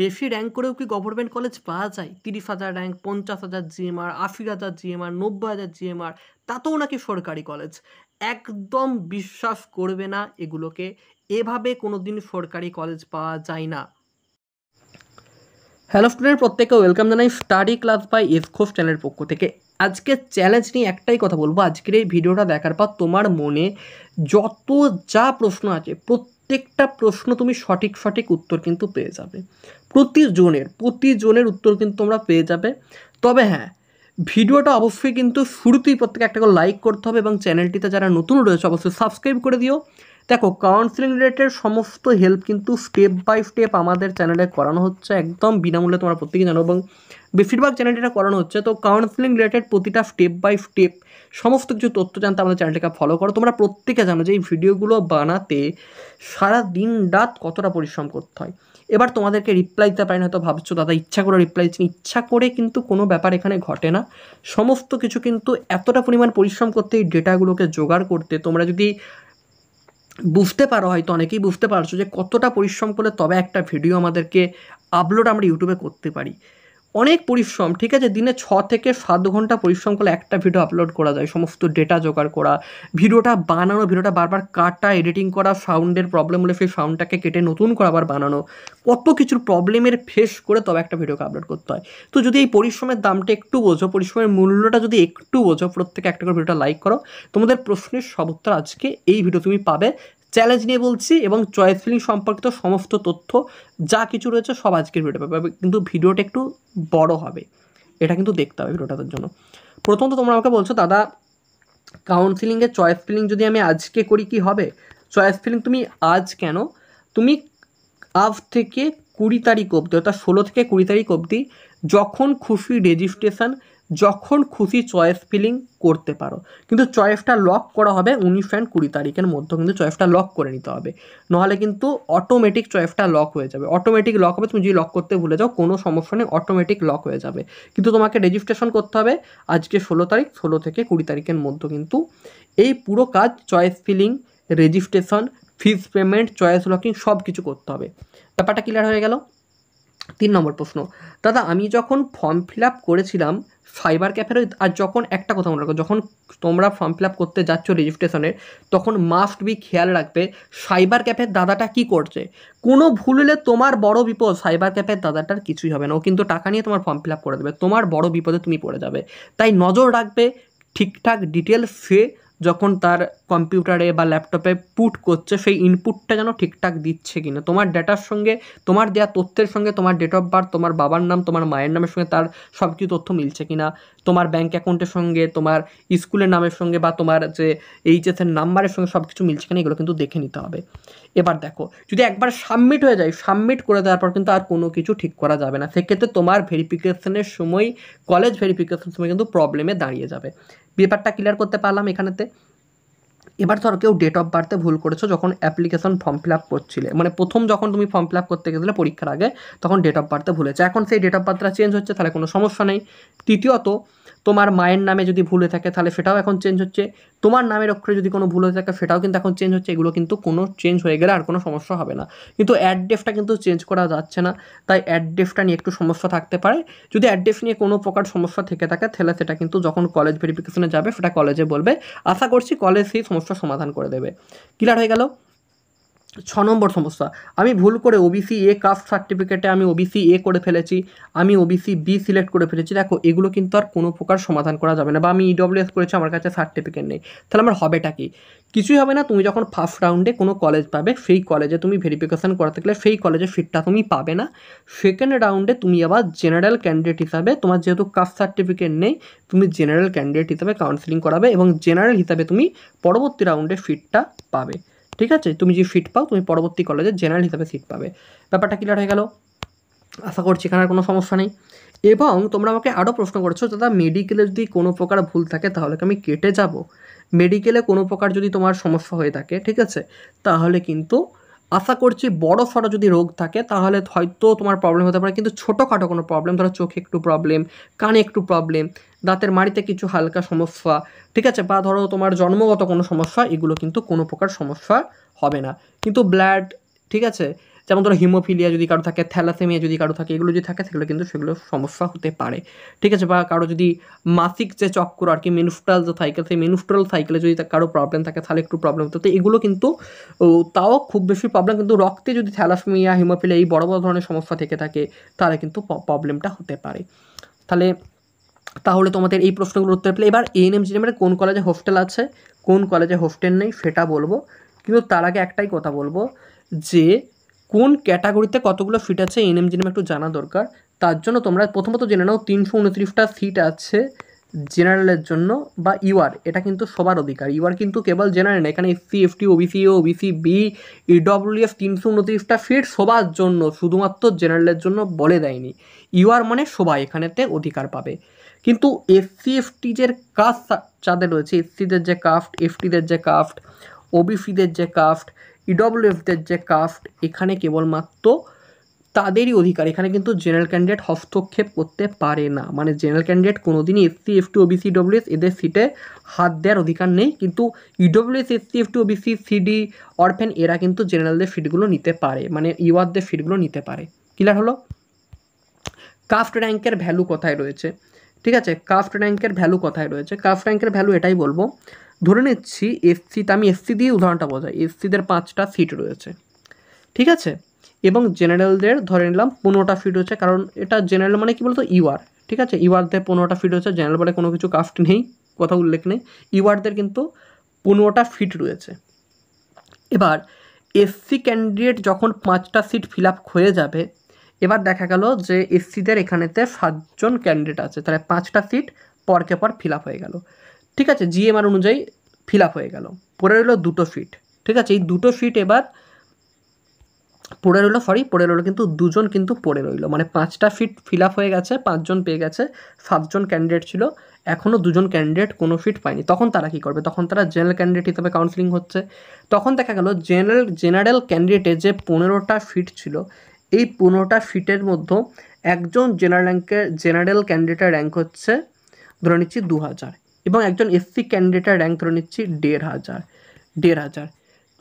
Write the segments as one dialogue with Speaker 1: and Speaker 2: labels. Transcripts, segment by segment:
Speaker 1: বেশি র্যাঙ্ক করেও কি গভর্নমেন্ট কলেজ পাওয়া যায় তিরিশ হাজার র্যাঙ্ক পঞ্চাশ হাজার জিএমআর আশি হাজার জিএমআর নব্বই হাজার জিএমআর তাতেও নাকি সরকারি কলেজ একদম বিশ্বাস করবে না এগুলোকে এভাবে কোনো দিন সরকারি কলেজ পাওয়া যায় না হ্যালো স্টুডেন্ট প্রত্যেকে ওয়েলকাম জানাই স্টাডি ক্লাস বাই এসকোস চ্যানেলের পক্ষ থেকে আজকে চ্যালেঞ্জ নিয়ে একটাই কথা বলবো আজকের এই ভিডিওটা দেখার পর তোমার মনে যত যা প্রশ্ন আছে প্রত্যেক প্রত্যেকটা প্রশ্ন তুমি সঠিক সঠিক উত্তর কিন্তু পেয়ে যাবে প্রতি জনের প্রতি জনের উত্তর কিন্তু তোমরা পেয়ে যাবে তবে হ্যাঁ ভিডিওটা অবশ্যই কিন্তু শুরুতেই প্রত্যেকে একটা করে লাইক করতে হবে এবং চ্যানেলটিতে যারা নতুন রয়েছে অবশ্যই সাবস্ক্রাইব করে দিও দেখো কাউন্সিলিং রিলেটেড সমস্ত হেল্প কিন্তু স্টেপ বাই স্টেপ আমাদের চ্যানেলে করানো হচ্ছে একদম বিনামূল্যে তোমরা প্রত্যেকে জানো এবং বেশিরভাগ চ্যানেলটা করানো হচ্ছে তো কাউন্সিলিং রিলেটেড প্রতিটা স্টেপ বাই স্টেপ সমস্ত কিছু তথ্য জানতে আমাদের চ্যানেলটাকে ফলো করো তোমরা প্রত্যেকে জানো যে এই ভিডিওগুলো বানাতে সারা দিন রাত কতটা পরিশ্রম করতে হয় এবার তোমাদেরকে রিপ্লাই দিতে না হয়তো ভাবছো দাদা ইচ্ছা করে রিপ্লাই দিচ্ছি ইচ্ছা করে কিন্তু কোনো ব্যাপার এখানে ঘটে না সমস্ত কিছু কিন্তু এতটা পরিমাণ পরিশ্রম করতে এই ডেটাগুলোকে জোগাড় করতে তোমরা যদি বুঝতে পারো হয়তো অনেকেই বুঝতে পারছো যে কতটা পরিশ্রম করলে তবে একটা ভিডিও আমাদেরকে আপলোড আমরা ইউটিউবে করতে পারি অনেক পরিশ্রম ঠিক আছে দিনে ছ থেকে সাত ঘন্টা পরিশ্রম করলে একটা ভিডিও আপলোড করা যায় সমস্ত ডেটা জোগাড় করা ভিডিওটা বানানো ভিডিওটা বারবার কাটা এডিটিং করা সাউন্ডের প্রবলেম হলে সেই সাউন্ডটাকে কেটে নতুন করে আবার বানানো কত কিছুর প্রবলেমের ফেস করে তবে একটা ভিডিওকে আপলোড করতে হয় তো যদি এই পরিশ্রমের দামটা একটু বোঝো পরিশ্রমের মূল্যটা যদি একটু বোঝো প্রত্যেকে একটা করে ভিডিওটা লাইক করো তোমাদের প্রশ্নের সব উত্তর আজকে এই ভিডিও তুমি পাবে চ্যালেঞ্জ নিয়ে বলছি এবং চয়েস ফিলিং সম্পর্কিত সমস্ত তথ্য যা কিছু রয়েছে সব আজকের ভিডিও পাবে কিন্তু ভিডিওটা একটু বড় হবে এটা কিন্তু দেখতে হবে ভিডিওটার জন্য প্রথমত তোমরা আমাকে বলছো দাদা কাউন্সিলিংয়ে চয়েস ফিলিং যদি আমি আজকে করি কি হবে চয়েস ফিলিং তুমি আজ কেন তুমি আজ থেকে কুড়ি তারিখ অবধি অর্থাৎ ষোলো থেকে কুড়ি তারিখ অবধি যখন খুশি রেজিস্ট্রেশন যখন খুশি চয়েস ফিলিং করতে পারো কিন্তু চয়েসটা লক করা হবে উনিশ অ্যান্ড কুড়ি তারিখের মধ্যে কিন্তু চয়েসটা লক করে নিতে হবে নাহলে কিন্তু অটোমেটিক চয়েসটা লক হয়ে যাবে অটোমেটিক লক হবে তুমি যদি লক করতে ভুলে যাও কোনো সমস্যা নেই অটোমেটিক লক হয়ে যাবে কিন্তু তোমাকে রেজিস্ট্রেশন করতে হবে আজকে ষোলো তারিখ ষোলো থেকে কুড়ি তারিখের মধ্যে কিন্তু এই পুরো কাজ choice filling registration fees payment choice locking সব কিছু করতে হবে ব্যাপারটা ক্লিয়ার হয়ে গেল তিন নম্বর প্রশ্ন দাদা আমি যখন ফর্ম ফিল আপ করেছিলাম সাইবার ক্যাফের আর যখন একটা কথা মনে রাখো যখন তোমরা ফর্ম ফিল আপ করতে যাচ্ছ রেজিস্ট্রেশনের তখন মাস্ট বি খেয়াল রাখবে সাইবার ক্যাফের দাদাটা কি করছে কোনো ভুল হলে তোমার বড় বিপদ সাইবার ক্যাফের দাদাটার কিছুই হবে না ও কিন্তু টাকা নিয়ে তোমার ফর্ম ফিল আপ করে দেবে তোমার বড় বিপদে তুমি পড়ে যাবে তাই নজর রাখবে ঠিকঠাক ডিটেলস সে যখন তার কম্পিউটারে বা ল্যাপটপে পুট করছে সেই ইনপুটটা যেন ঠিকঠাক দিচ্ছে কি না তোমার ডেটার সঙ্গে তোমার দেওয়া তথ্যের সঙ্গে তোমার ডেট অফ বার্থ তোমার বাবার নাম তোমার মায়ের নামের সঙ্গে তার সব কিছু তথ্য মিলছে কি না তোমার ব্যাঙ্ক অ্যাকাউন্টের সঙ্গে তোমার স্কুলের নামের সঙ্গে বা তোমার যে এইচএসের নাম্বারের সঙ্গে সব কিছু মিলছে কি না এগুলো কিন্তু দেখে নিতে হবে এবার দেখো যদি একবার সাবমিট হয়ে যায় সাবমিট করে দেওয়ার পর কিন্তু আর কোনো কিছু ঠিক করা যাবে না সেক্ষেত্রে তোমার ভেরিফিকেশনের সময় কলেজ ভেরিফিকেশনের সময় কিন্তু প্রবলেমে দাঁড়িয়ে যাবে ব্যাপারটা ক্লিয়ার করতে পারলাম এখানেতে এবার ধরো কেউ ডেট অফ বার্থে ভুল করেছো যখন অ্যাপ্লিকেশন ফর্ম ফিল আপ করছিলে মানে প্রথম যখন তুমি ফর্ম ফিল আপ করতে গেছিলে পরীক্ষার আগে তখন ডেট অফ বার্থে ভুলেছে এখন সেই ডেট অফ বার্থটা চেঞ্জ হচ্ছে তাহলে কোনো সমস্যা নেই তৃতীয়ত তোমার মায়ের নামে যদি ভুল হয়ে থাকে তাহলে সেটাও এখন চেঞ্জ হচ্ছে তোমার নামের অক্ষরে যদি কোনো ভুল হয়ে থাকে সেটাও কিন্তু এখন চেঞ্জ হচ্ছে এগুলো কিন্তু কোনো চেঞ্জ হয়ে গেলে আর কোনো সমস্যা হবে না কিন্তু অ্যাড্রেসটা কিন্তু চেঞ্জ করা যাচ্ছে না তাই অ্যাড্রেসটা নিয়ে একটু সমস্যা থাকতে পারে যদি অ্যাড্রেস নিয়ে কোনো প্রকার সমস্যা থেকে থাকে তাহলে সেটা কিন্তু যখন কলেজ ভেরিফিকেশনে যাবে সেটা কলেজে বলবে আশা করছি কলেজ সেই সমস্যার সমাধান করে দেবে ক্লিয়ার হয়ে গেল ছ নম্বর সমস্যা আমি ভুল করে ওবিসি এ কাস্ট সার্টিফিকেটে আমি ওবিসি এ করে ফেলেছি আমি ওবিসি বি সিলেক্ট করে ফেলেছি দেখো এগুলো কিন্তু আর কোনো প্রকার সমাধান করা যাবে না বা আমি ইডব্লিউএস e করেছি আমার কাছে সার্টিফিকেট নেই তাহলে আমার হবেটা কি কিছুই হবে না তুমি যখন ফার্স্ট রাউন্ডে কোনো কলেজ পাবে সেই কলেজে তুমি ভেরিফিকেশান করাতে গেলে সেই কলেজে ফিটটা তুমি পাবে না সেকেন্ড রাউন্ডে তুমি আবার জেনারেল ক্যান্ডিডেট হিসাবে তোমার যেহেতু কাস্ট সার্টিফিকেট নেই তুমি জেনারেল ক্যান্ডিডেট হিসাবে কাউন্সিলিং করাবে এবং জেনারেল হিসাবে তুমি পরবর্তী রাউন্ডে ফিটটা পাবে ঠিক আছে তুমি যদি সিট পাও তুমি পরবর্তী কলেজে জেনারেল হিসাবে সিট পাবে ব্যাপারটা ক্লিয়ার হয়ে গেল আশা করছি এখানে কোনো সমস্যা নেই এবং তোমরা আমাকে আরও প্রশ্ন করেছো দাদা মেডিকেলে যদি কোনো প্রকার ভুল থাকে তাহলে কি আমি কেটে যাব মেডিকেলে কোনো প্রকার যদি তোমার সমস্যা হয়ে থাকে ঠিক আছে তাহলে কিন্তু আশা করছি বড় সড়ো যদি রোগ থাকে তাহলে হয়তো তোমার প্রবলেম হতে পারে কিন্তু ছোটোখাটো কোনো প্রবলেম ধরো চোখে একটু প্রবলেম কানে একটু প্রবলেম দাঁতের মাড়িতে কিছু হালকা সমস্যা ঠিক আছে বা ধরো তোমার জন্মগত কোনো সমস্যা এগুলো কিন্তু কোনো প্রকার সমস্যা হবে না কিন্তু ব্লাড ঠিক আছে যেমন ধরো হিমোফিলিয়া যদি কারো থাকে থ্যালাসেমিয়া যদি কারো থাকে এগুলো যদি থাকে সেগুলো কিন্তু সেগুলো সমস্যা হতে পারে ঠিক আছে বা কারো যদি মাসিক যে চক্র আর কি মিনুফট্রাল যে সাইকেল সেই মিনুফট্রাল সাইকেলে যদি কারো প্রবলেম থাকে তাহলে একটু প্রবলেম হতো তো এগুলো কিন্তু তাও খুব বেশি প্রবলেম কিন্তু রক্তে যদি থ্যালাসেমিয়া হিমোফিলিয়া এই বড় বড় ধরনের সমস্যা থেকে থাকে তাহলে কিন্তু প্রবলেমটা হতে পারে তাহলে তাহলে তোমাদের এই প্রশ্নগুলোর উত্তর পেলে এবার এএনএম জিএমএর কোন কলেজে হোস্টেল আছে কোন কলেজে হোস্টেল নেই সেটা বলবো কিন্তু তার আগে একটাই কথা বলবো যে কোন ক্যাটাগরিতে কতগুলো সিট আছে এনএম জিএনএম একটু জানা দরকার তার জন্য তোমরা প্রথমত জেনে নাও তিনশো উনত্রিশটা সিট আছে জেনারেলের জন্য বা ইউআর এটা কিন্তু সবার অধিকার ইউআর কিন্তু কেবল জেনারেল এখানে SC ST OBC OBC B EWS তিনশো উনত্রিশটা সিট সবার জন্য শুধুমাত্র জেনারেলের জন্য বলে দেয়নি ইউআর মানে সবাই এখানেতে অধিকার পাবে কিন্তু এসসি এফটিজের কাস্ট যাদের রয়েছে এসসিদের যে কাস্ট এফটিদের যে কাস্ট ওবিসিদের যে কাস্ট ইডব্লিউএফদের e যে কাফট এখানে কেবলমাত্র তাদেরই অধিকার এখানে কিন্তু জেনারেল ক্যান্ডিডেট হস্তক্ষেপ করতে পারে না মানে জেনারেল ক্যান্ডিডেট দিনই এসসি এফটি ওবিসি ডব্লিউএস এদের সিটে হাত দেওয়ার অধিকার নেই কিন্তু EWS SC ST OBC CD orphan এরা কিন্তু জেনারেলদের সিটগুলো নিতে পারে মানে ইউআরদের সিটগুলো নিতে পারে ক্লিয়ার হলো কাফট র্যাঙ্কের ভ্যালু কোথায় রয়েছে ঠিক আছে কাফ র্যাঙ্কের ভ্যালু কথায় রয়েছে কাফ র্যাঙ্কের ভ্যালু এটাই বলবো ধরে নিচ্ছি তো আমি এসসি দিয়ে উদাহরণটা বোঝাই এসসিদের পাঁচটা সিট রয়েছে ঠিক আছে এবং জেনারেলদের ধরে নিলাম পনেরোটা ফিট হচ্ছে কারণ এটা জেনারেল মানে কি বলতো ইউআর ঠিক আছে ইউআরদের পনেরোটা ফিট হচ্ছে জেনারেল বলে কোনো কিছু কাস্ট নেই কথা উল্লেখ নেই ইউআরদের কিন্তু পনেরোটা ফিট রয়েছে এবার এসসি ক্যান্ডিডেট যখন পাঁচটা সিট ফিল আপ হয়ে যাবে এবার দেখা গেল যে এসসিদের এখানেতে সাতজন ক্যান্ডিডেট আছে তাহলে পাঁচটা সিট পরকে পর ফিল হয়ে গেল ঠিক আছে জিএমআর অনুযায়ী ফিল হয়ে গেল পড়ে রইল দুটো সিট ঠিক আছে এই দুটো সিট এবার পড়ে রইলো সরি পড়ে রইলো কিন্তু দুজন কিন্তু পড়ে রইলো মানে পাঁচটা সিট ফিল হয়ে গেছে পাঁচজন পেয়ে গেছে সাতজন ক্যান্ডিডেট ছিল এখনও দুজন ক্যান্ডিডেট কোনো সিট পায়নি তখন তারা কি করবে তখন তারা জেনারেল ক্যান্ডিডেট হিসেবে কাউন্সিলিং হচ্ছে তখন দেখা গেল জেনারেল জেনারেল ক্যান্ডিডেটে যে পনেরোটা সিট ছিল এই পনেরোটা ফিটের মধ্যে একজন জেনারেল র্যাঙ্কের জেনারেল ক্যান্ডিডেটের র্যাঙ্ক হচ্ছে ধরে নিচ্ছি দু হাজার এবং একজন এসসি ক্যান্ডিডেটের র্যাঙ্ক ধরে নিচ্ছি দেড় হাজার দেড় হাজার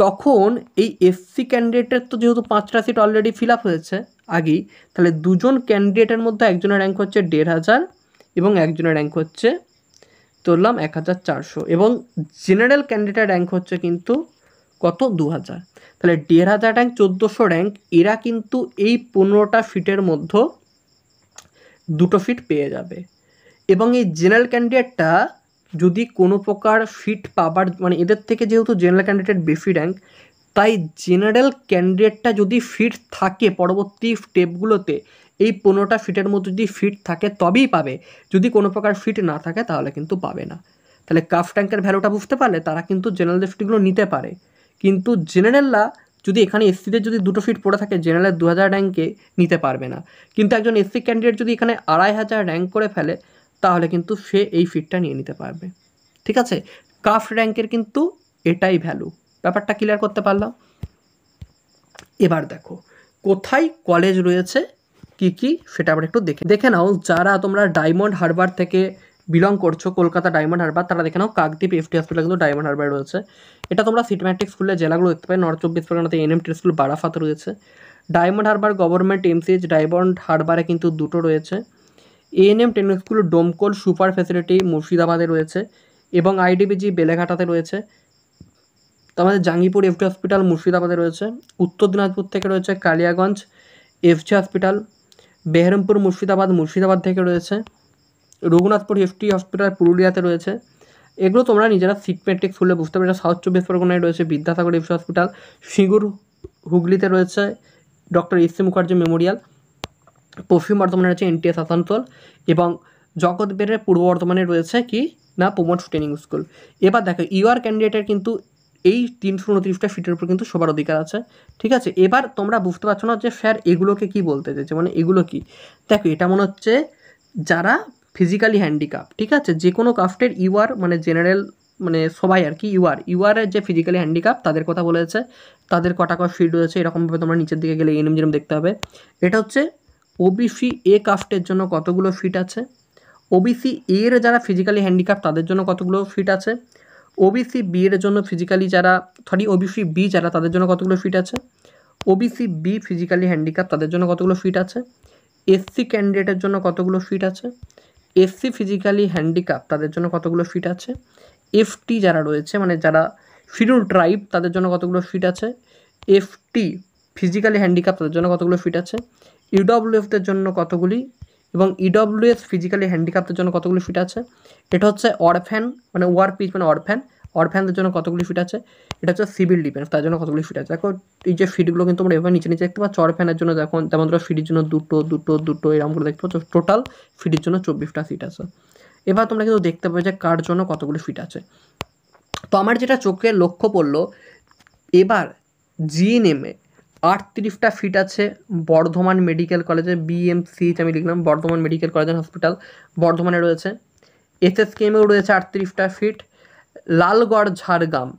Speaker 1: তখন এই এসসি ক্যান্ডিডেটের তো যেহেতু পাঁচটা সিট অলরেডি ফিল আপ হয়েছে আগেই তাহলে দুজন ক্যান্ডিডেটের মধ্যে একজনের র্যাঙ্ক হচ্ছে দেড় হাজার এবং একজনের র্যাঙ্ক হচ্ছে ধরলাম এক হাজার চারশো এবং জেনারেল ক্যান্ডিডেটের র্যাঙ্ক হচ্ছে কিন্তু কত দু হাজার তাহলে দেড় হাজার র্যাঙ্ক চোদ্দোশো র্যাঙ্ক এরা কিন্তু এই পনেরোটা ফিটের মধ্যে দুটো ফিট পেয়ে যাবে এবং এই জেনারেল ক্যান্ডিডেটটা যদি কোনো প্রকার ফিট পাবার মানে এদের থেকে যেহেতু জেনারেল ক্যান্ডিডেট বেশি র্যাঙ্ক তাই জেনারেল ক্যান্ডিডেটটা যদি ফিট থাকে পরবর্তী স্টেপগুলোতে এই পনেরোটা ফিটের মধ্যে যদি ফিট থাকে তবেই পাবে যদি কোনো প্রকার ফিট না থাকে তাহলে কিন্তু পাবে না তাহলে কাফ ট্যাঙ্কের ভ্যালুটা বুঝতে পারলে তারা কিন্তু জেনারেল ফিটগুলো নিতে পারে কিন্তু জেনারেলরা যদি এখানে এসসিতে যদি দুটো সিট পড়ে থাকে জেনারেলের দু হাজার র্যাঙ্কে নিতে পারবে না কিন্তু একজন এসসি ক্যান্ডিডেট যদি এখানে আড়াই হাজার র্যাঙ্ক করে ফেলে তাহলে কিন্তু সে এই সিটটা নিয়ে নিতে পারবে ঠিক আছে কাফ র্যাঙ্কের কিন্তু এটাই ভ্যালু ব্যাপারটা ক্লিয়ার করতে পারলাম এবার দেখো কোথায় কলেজ রয়েছে কি কি সেটা আবার একটু দেখে দেখে নাও যারা তোমরা ডায়মন্ড হারবার থেকে বিলং করছো কলকাতা ডায়মন্ড হারবার তারা দেখে নাও কাকদ্বীপ এফটি হসপিটাল কিন্তু ডায়মন্ড হারবার রয়েছে এটা তোমরা সিটম্যাটিক স্কুলের জেলাগুলো দেখতে পাই নর্থ চব্বিশ পরগনাতে এন এনএমটি স্কুল বারাফাত রয়েছে ডায়মন্ড হারবার গভর্নমেন্ট এমসিএইচ ডায়মন্ড হারবারে কিন্তু দুটো রয়েছে M ten school Domkal super facility মুর্শিদাবাদে রয়েছে এবং আইডিবিজি বেলেঘাটাতে রয়েছে তারপরে জাঙ্গিপুর এফটি হসপিটাল মুর্শিদাবাদে রয়েছে উত্তর দিনাজপুর থেকে রয়েছে কালিয়াগঞ্জ এফজি হসপিটাল বেহরমপুর মুর্শিদাবাদ মুর্শিদাবাদ থেকে রয়েছে রঘুনাথপুর এফটি হসপিটাল পুরুলিয়াতে রয়েছে এগুলো তোমরা নিজেরা সিট ম্যাট্রিক্স খুললে বুঝতে পারছো সাউথ চব্বিশ পরগনায় রয়েছে বিদ্যাসাগর এফটি হসপিটাল সিঙ্গুর হুগলিতে রয়েছে doctor S C Mukherjee memorial পশ্চিম বর্ধমানে রয়েছে এনটিএস আসানসোল এবং জগৎ পূর্ব বর্ধমানে রয়েছে কি না প্রমোট ট্রেনিং স্কুল এবার দেখো ইউআর ক্যান্ডিডেটের কিন্তু এই তিনশো উনত্রিশটা সিটের উপর কিন্তু সবার অধিকার আছে ঠিক আছে এবার তোমরা বুঝতে পারছো না যে স্যার এগুলোকে কি বলতে চাইছে মানে এগুলো কি দেখো এটা মনে হচ্ছে যারা ফিজিক্যালি হ্যান্ডিক্যাপ ঠিক আছে যে কোনো কাফটের ইউআর মানে জেনারেল মানে সবাই আর কি ইউআর ইউআরের যে ফিজিক্যালি হ্যান্ডিক্যাপ তাদের কথা বলেছে তাদের কটা কটা ফিল্ড রয়েছে এরকমভাবে তোমরা নিচের দিকে গেলে এনএম যেরম দেখতে হবে এটা হচ্ছে ওবিসি এ কাফটের জন্য কতগুলো ফিট আছে ওবিসি এর যারা ফিজিক্যালি হ্যান্ডিক্যাপ তাদের জন্য কতগুলো ফিট আছে ওবিসি বি এর জন্য ফিজিক্যালি যারা সরি ওবিসি বি যারা তাদের জন্য কতগুলো ফিট আছে ওবিসি বি ফিজিক্যালি হ্যান্ডিক্যাপ তাদের জন্য কতগুলো ফিট আছে এসসি ক্যান্ডিডেটের জন্য কতগুলো ফিট আছে এফসি ফিজিক্যালি হ্যান্ডিক্যাপ তাদের জন্য কতগুলো ফিট আছে এফটি যারা রয়েছে মানে যারা শিডিউল ট্রাইব তাদের জন্য কতগুলো ফিট আছে এফটি ফিজিক্যালি হ্যান্ডিক্যাপ তাদের জন্য কতগুলো ফিট আছে ইডব্লিউএফদের e জন্য কতগুলি এবং ইডব্লিউএস ফিজিক্যালি হ্যান্ডিক্যাপদের জন্য কতগুলো ফিট আছে এটা হচ্ছে অরফ্যান মানে ওয়ার পিচ মানে অরফ্যান অরফ্যানদের জন্য কতগুলি ফিট আছে এটা হচ্ছে সিভিল ডিফেন্স তার জন্য কতগুলি ফিট আছে দেখো এই যে ফিটগুলো কিন্তু তোমরা এভাবে নিচে নিচে দেখতে পাচ্ছ অরফ্যানের জন্য দেখো তেমন ধরো ফিটের জন্য দুটো দুটো দুটো এরকম করে দেখতে পাচ্ছ টোটাল ফিটের জন্য চব্বিশটা সিট আছে এবার তোমরা কিন্তু দেখতে পাবে যে কার জন্য কতগুলি ফিট আছে তো আমার যেটা চোখে লক্ষ্য পড়ল এবার জিএনএমে আটত্রিশটা ফিট আছে বর্ধমান মেডিকেল কলেজে বিএমসিএইচ আমি লিখলাম বর্ধমান মেডিকেল কলেজ হসপিটাল বর্ধমানে রয়েছে কেমেও রয়েছে আটত্রিশটা ফিট লালগড় ঝাড়গ্রাম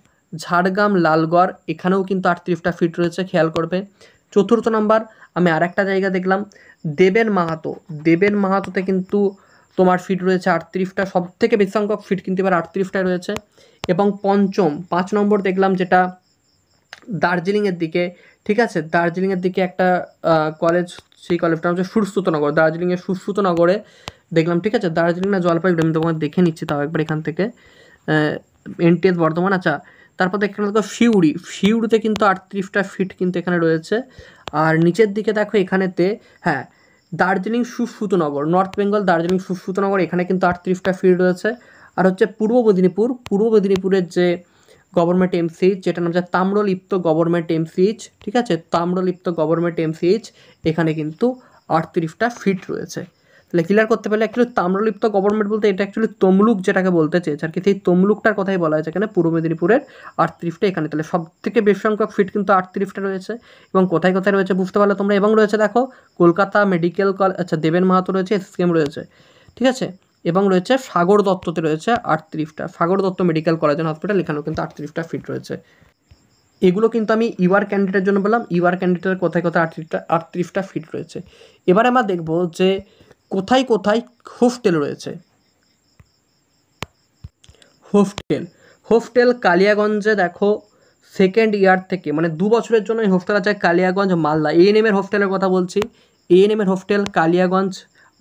Speaker 1: ঝাড়গ্রাম লালগড় এখানেও কিন্তু আটত্রিশটা ফিট রয়েছে খেয়াল করবে চতুর্থ নাম্বার আমি আর একটা জায়গা দেখলাম দেবেন মাহাতো দেবেন মাহাতোতে কিন্তু তোমার ফিট রয়েছে আটত্রিশটা সব থেকে বেশি সংখ্যক ফিট কিন্তু এবার আটত্রিশটা রয়েছে এবং পঞ্চম পাঁচ নম্বর দেখলাম যেটা দার্জিলিংয়ের দিকে ঠিক আছে দার্জিলিংয়ের দিকে একটা কলেজ সেই কলেজটা হচ্ছে সুশ্রুতনগর দার্জিলিংয়ের নগরে দেখলাম ঠিক আছে দার্জিলিং না জলপাইগুড়ি আমি তোমাকে দেখে নিচ্ছি তাও একবার এখান থেকে এনটিএস বর্ধমান আচ্ছা তারপর এখানে দেখো ফিউরি ফিউরিতে কিন্তু আটত্রিশটা ফিট কিন্তু এখানে রয়েছে আর নিচের দিকে দেখো এখানেতে হ্যাঁ দার্জিলিং সুসূতনগর নর্থ বেঙ্গল দার্জিলিং সুসূতনগর এখানে কিন্তু আটত্রিশটা ফিট রয়েছে আর হচ্ছে পূর্ব মেদিনীপুর পূর্ব মেদিনীপুরের যে গভর্নমেন্ট এমসিএইচ যেটা নাম হচ্ছে তাম্রলিপ্ত গভর্নমেন্ট এমসিএইচ ঠিক আছে তাম্রলিপ্ত গভর্নমেন্ট এমসিএইচ এখানে কিন্তু আটত্রিশটা ফিট রয়েছে তাহলে ক্লিয়ার করতে পারলে অ্যাকচুয়ালি তাম্রলিপ্ত গভর্নমেন্ট বলতে এটা অ্যাকচুয়ালি তমলুক যেটাকে বলতে চেয়েছে আর কি সেই তমলুকটার কথাই বলা হয়েছে এখানে পূর্ব মেদিনীপুরের আটত্রিশটা এখানে তাহলে সব থেকে বেশি সংখ্যক ফিট কিন্তু আটত্রিশটা রয়েছে এবং কোথায় কোথায় রয়েছে বুঝতে পারলে তোমরা এবং রয়েছে দেখো কলকাতা মেডিকেল কলেজ আচ্ছা দেবেন মাহাতো রয়েছে এসকেম রয়েছে ঠিক আছে এবং রয়েছে সাগর দত্ততে রয়েছে আটত্রিশটা Sagar Dutta medical college and hospital এখানেও কিন্তু আটত্রিশটা ফিট রয়েছে এগুলো কিন্তু আমি ইউআর ক্যান্ডিডেটের জন্য বললাম ইউআর ক্যান্ডিডেটের কোথায় কোথায় আটত্রিশটা আটত্রিশটা ফিট রয়েছে এবারে আমরা দেখব যে কোথায় কোথায় হোস্টেল রয়েছে হোস্টেল হোস্টেল কালিয়াগঞ্জে দেখো সেকেন্ড ইয়ার থেকে মানে দু বছরের জন্য হোস্টেল আছে কালিয়াগঞ্জ মালদা এএনএম হোস্টেলের কথা বলছি এএনএমের হোস্টেল কালিয়াগঞ্জ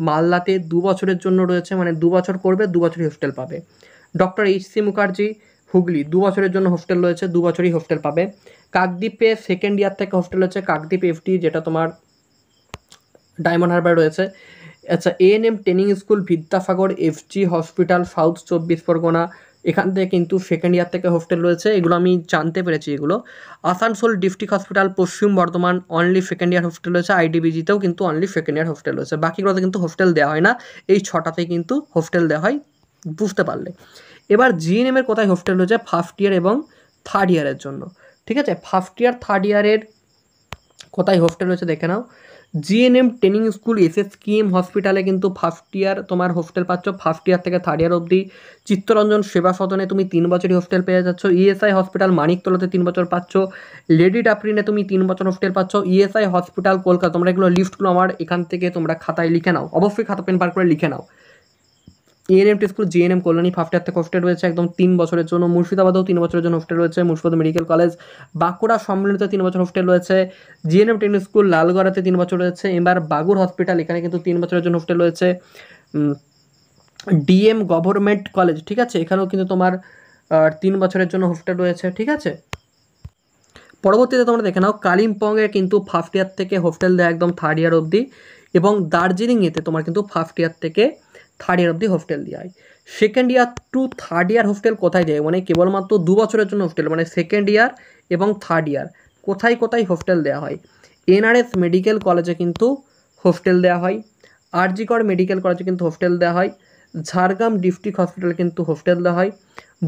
Speaker 1: মালদাতে দু বছরের জন্য রয়েছে মানে দু বছর করবে দু বছরই হোস্টেল পাবে doctor H C Mukherjee Hooghly দু বছরের জন্য হোস্টেল রয়েছে দু বছরই হোস্টেল পাবে কাকদ্বীপে সেকেন্ড ইয়ার থেকে হোস্টেল রয়েছে কাকদ্বীপ এফটি যেটা তোমার ডায়মন্ড হারবার রয়েছে আচ্ছা ANM training school Vidyasagar ji hospital south চব্বিশ পরগনা এখান থেকে কিন্তু সেকেন্ড ইয়ার থেকে হোস্টেল রয়েছে এগুলো আমি জানতে পেরেছি এগুলো Asansol district hospital Paschim Bardhaman only second year hostel রয়েছে আইডিবিজিতেও কিন্তু অনলি সেকেন্ড ইয়ার হোস্টেল রয়েছে বাকিগুলোতে কিন্তু হোস্টেল দেওয়া হয় না এই ছটাতেই কিন্তু হোস্টেল দেওয়া হয় বুঝতে পারলে এবার জিএনএমের কোথায় হোস্টেল রয়েছে ফার্স্ট ইয়ার এবং থার্ড ইয়ারের জন্য ঠিক আছে ফার্স্ট ইয়ার থার্ড ইয়ারের কোথায় হোস্টেল রয়েছে দেখে নাও GNM training school S S KM হসপিটালে কিন্তু ফার্স্ট ইয়ার তোমার হোস্টেল পাচ্ছ ফার্স্ট ইয়ার থেকে থার্ড ইয়ার অবধি চিত্তরঞ্জন সেবা সদনে তুমি তিন বছরই হোস্টেল পেয়ে যাচ্ছ ইএসআই e হসপিটাল মানিকতলাতে তিন বছর পাচ্ছ লেডি টাপরিনে তুমি তিন বছর হোস্টেল পাচ্ছ ইএসআই e হসপিটাল কলকাতা তোমরা এগুলো লিস্টগুলো আমার এখান থেকে তোমরা খাতায় লিখে নাও অবশ্যই খাতা পেন পার করে লিখে নাও এএনএম টেস্টপুর জিএনএম কল্যাণী ফাফটার থেকে হোস্টেল রয়েছে একদম তিন বছরের জন্য মুর্শিদাবাদেও তিন বছরের জন্য হোস্টেল রয়েছে মুর্শিদাবাদ মেডিকেল কলেজ বাঁকুড়া সম্মিলিত তিন বছর হোস্টেল রয়েছে জিএনএম টেন স্কুল লালগড়াতে তিন বছর রয়েছে এবার বাগুর হসপিটাল এখানে কিন্তু তিন বছরের জন্য হোস্টেল রয়েছে ডিএম গভর্নমেন্ট কলেজ ঠিক আছে এখানেও কিন্তু তোমার তিন বছরের জন্য হোস্টেল রয়েছে ঠিক আছে পরবর্তীতে তোমরা দেখে নাও কালিম্পংয়ে কিন্তু ফার্স্ট ইয়ার থেকে হোস্টেল দেয় একদম থার্ড ইয়ার অবধি এবং দার্জিলিংয়েতে তোমার কিন্তু ফার্স্ট ইয়ার থেকে থার্ড ইয়ার অব্দি হোস্টেল দেওয়া হয় second year to third year hostel কোথায় দেয় মানে কেবলমাত্র দু বছরের জন্য হোস্টেল মানে সেকেন্ড ইয়ার এবং থার্ড ইয়ার কোথায় কোথায় হোস্টেল দেওয়া হয় এনআরএস মেডিকেল কলেজে কিন্তু হোস্টেল দেওয়া হয় আরজিকর মেডিকেল কলেজে কিন্তু হোস্টেল দেওয়া হয় ঝাড়গ্রাম ডিস্ট্রিক্ট হসপিটালে কিন্তু হোস্টেল দেওয়া হয়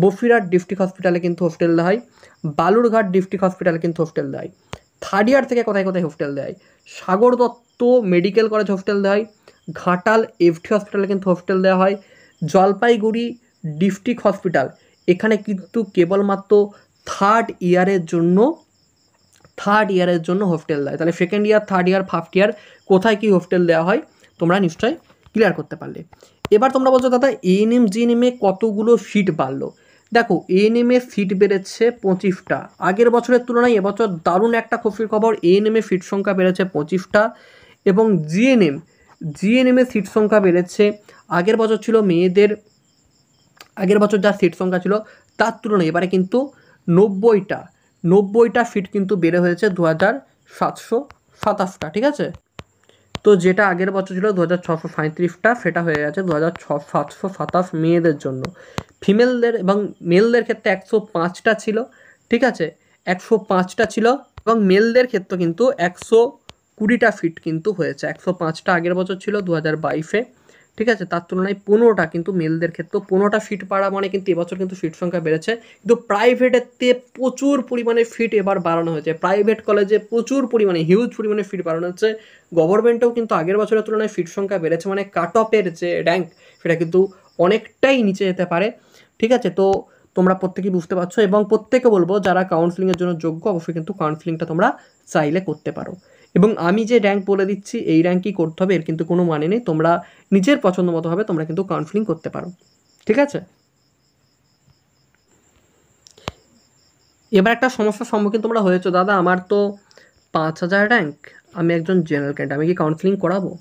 Speaker 1: বফিরাট ডিস্ট্রিক্ট হসপিটালে কিন্তু হোস্টেল দেওয়া হয় বালুরঘাট ডিস্ট্রিক্ট হসপিটালে কিন্তু হোস্টেল দেওয়া হয় থার্ড ইয়ার থেকে কোথায় কোথায় হোস্টেল দেওয়া হয় Sagar Dutta medical college hostel দেওয়া হয় ঘাটাল এফটি হসপিটালে কিন্তু হোস্টেল দেওয়া হয় জলপাইগুড়ি ডিস্ট্রিক্ট হসপিটাল এখানে কিন্তু কেবলমাত্র থার্ড ইয়ারের জন্য থার্ড ইয়ারের জন্য হোস্টেল দেয় তাহলে second year third year first year কোথায় কি হোস্টেল দেওয়া হয় তোমরা নিশ্চয়ই ক্লিয়ার করতে পারলে এবার তোমরা বলছো দাদা এএনএম জিএনএমে কতগুলো সিট বাড়লো দেখো এএনএমে সিট বেড়েছে পঁচিশটা আগের বছরের তুলনায় এবছর দারুণ একটা খুশির খবর এএনএমে সিট সংখ্যা বেড়েছে পঁচিশটা এবং জিএনএম জিএনএমের সিট সংখ্যা বেড়েছে আগের বছর ছিল মেয়েদের আগের বছর যা সিট সংখ্যা ছিল তার তুলনায় এবারে কিন্তু নব্বইটা নব্বইটা সিট কিন্তু বেড়ে হয়েছে দু হাজার সাতশো সাতাশটা ঠিক আছে তো যেটা আগের বছর ছিল দু হাজার ছশো সাঁত্রিশটা সেটা হয়ে গেছে দু হাজার ছ সাতশো সাতাশ মেয়েদের জন্য ফিমেলদের এবং মেলদের ক্ষেত্রে একশো পাঁচটা ছিল ঠিক আছে একশো পাঁচটা ছিল এবং মেলদের ক্ষেত্রে কিন্তু একশো কুড়িটা ফিট কিন্তু হয়েছে একশো পাঁচটা আগের বছর ছিল দু হাজার বাইশে ঠিক আছে তার তুলনায় পনেরোটা কিন্তু মেলদের ক্ষেত্রে পনেরোটা ফিট পাড়া মানে কিন্তু এবছর কিন্তু ফিট সংখ্যা বেড়েছে কিন্তু প্রাইভেটেতে প্রচুর পরিমাণে ফিট এবার বাড়ানো হয়েছে প্রাইভেট কলেজে প্রচুর পরিমাণে হিউজ পরিমাণে ফিট বাড়ানো হচ্ছে গভর্নমেন্টেও কিন্তু আগের বছরের তুলনায় ফিট সংখ্যা বেড়েছে মানে কাট অফের যে র্যাঙ্ক সেটা কিন্তু অনেকটাই নিচে যেতে পারে ঠিক আছে তো তোমরা প্রত্যেকেই বুঝতে পারছো এবং প্রত্যেকে বলবো যারা কাউন্সিলিংয়ের জন্য যোগ্য অবশ্যই কিন্তু কাউন্সিলিংটা তোমরা চাইলে করতে পারো এবং আমি যে র্যাঙ্ক বলে দিচ্ছি এই র্যাঙ্কই করতে হবে এর কিন্তু কোনো মানে নেই তোমরা নিজের পছন্দ মতো হবে তোমরা কিন্তু কাউন্সেলিং করতে পারো ঠিক আছে এবার একটা সমস্যার সম্মুখীন তোমরা হয়েছো দাদা আমার তো পাঁচ হাজার র্যাঙ্ক আমি একজন জেনারেল ক্যান্ডিডেট আমি কি কাউন্সিলিং করাবো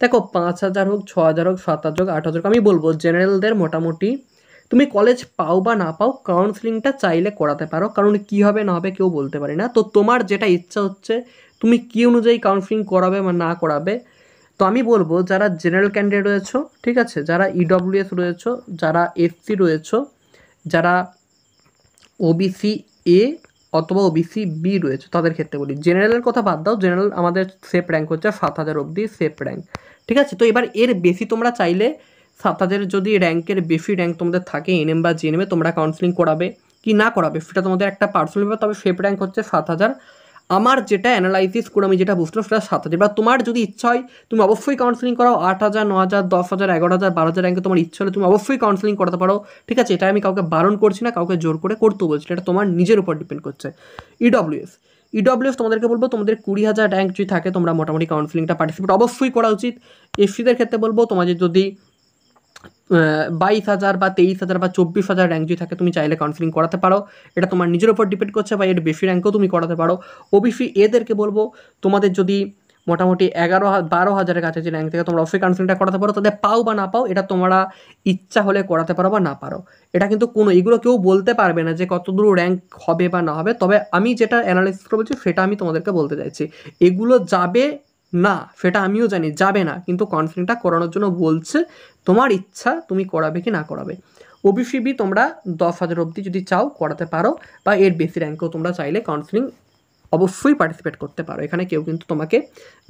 Speaker 1: দেখো পাঁচ হাজার হোক ছ হাজার হোক সাত হাজার হোক আট হাজার হোক আমি বলবো জেনারেলদের মোটামুটি তুমি কলেজ পাও বা না পাও কাউন্সেলিংটা চাইলে করাতে পারো কারণ কি হবে না হবে কেউ বলতে পারি না তো তোমার যেটা ইচ্ছা হচ্ছে তুমি কি অনুযায়ী কাউন্সিলিং করাবে বা না করাবে তো আমি বলবো যারা জেনারেল ক্যান্ডিডেট রয়েছ ঠিক আছে যারা ইডব্লিউএস e রয়েছ যারা এসসি রয়েছ যারা ওবিসি এ অথবা ওবিসি বি রয়েছে তাদের ক্ষেত্রে বলি জেনারেলের কথা বাদ দাও জেনারেল আমাদের সেফ র্যাঙ্ক হচ্ছে সাত হাজার অবধি সেফ র্যাঙ্ক ঠিক আছে তো এবার এর বেশি তোমরা চাইলে সাত হাজার যদি র্যাঙ্কের বেশি র্যাঙ্ক তোমাদের থাকে এনএম বা জিএনএমে তোমরা কাউন্সিলিং করাবে কি না করাবে সেটা তোমাদের একটা পার্সোনাল ব্যাপার তবে সেফ র্যাঙ্ক হচ্ছে সাত হাজার আমার যেটা অ্যানালাইসিস করে আমি যেটা বুঝলাম সেটা সাত হাজার এবার তোমার যদি ইচ্ছা হয় তুমি অবশ্যই কাউন্সেলিং করাও আট হাজার ন হাজার দশ হাজার এগারো হাজার বারো হাজার র্যাঙ্কে তোমার ইচ্ছা হলে তুমি অবশ্যই কাউন্সেলিং করাতে পারো ঠিক আছে এটা আমি কাউকে বারণ করছি না কাউকে জোর করে করতে বলছি এটা তোমার নিজের উপর ডিপেন্ড করছে ইডব্লিউএস e ইডব্লিউএস e তোমাদেরকে বলবো তোমাদের কুড়ি হাজার র্যাঙ্ক যদি থাকে তোমরা মোটামুটি কাউন্সেলিংটা পার্টিসিপেট অবশ্যই করা উচিত এফসিদের ক্ষেত্রে বলবো তোমাদের যদি বাইশ হাজার বা তেইশ হাজার বা চব্বিশ হাজার র্যাঙ্ক যদি থাকে তুমি চাইলে কাউন্সিলিং করাতে পারো এটা তোমার নিজের ওপর ডিপেন্ড করছে বা এর বেশি র্যাঙ্কও তুমি করাতে পারো ওবিসি এদেরকে বলবো তোমাদের যদি মোটামুটি এগারো বারো হাজারের কাছে যে র্যাঙ্ক থেকে তোমরা অফিস কাউন্সিলিংটা করাতে পারো তাদের পাও বা না পাও এটা তোমরা ইচ্ছা হলে করাতে পারো বা না পারো এটা কিন্তু কোনো এগুলো কেউ বলতে পারবে না যে কতদূর র্যাঙ্ক হবে বা না হবে তবে আমি যেটা অ্যানালাইসিস বলছি সেটা আমি তোমাদেরকে বলতে চাইছি এগুলো যাবে না সেটা আমিও জানি যাবে না কিন্তু কাউন্সেলিংটা করানোর জন্য বলছে তোমার ইচ্ছা তুমি করাবে কি না করাবে ওবিসি বি তোমরা দশ হাজার অবধি যদি চাও করাতে পারো বা এর বেশি র্যাঙ্কেও তোমরা চাইলে কাউন্সিলিং অবশ্যই পার্টিসিপেট করতে পারো এখানে কেউ কিন্তু তোমাকে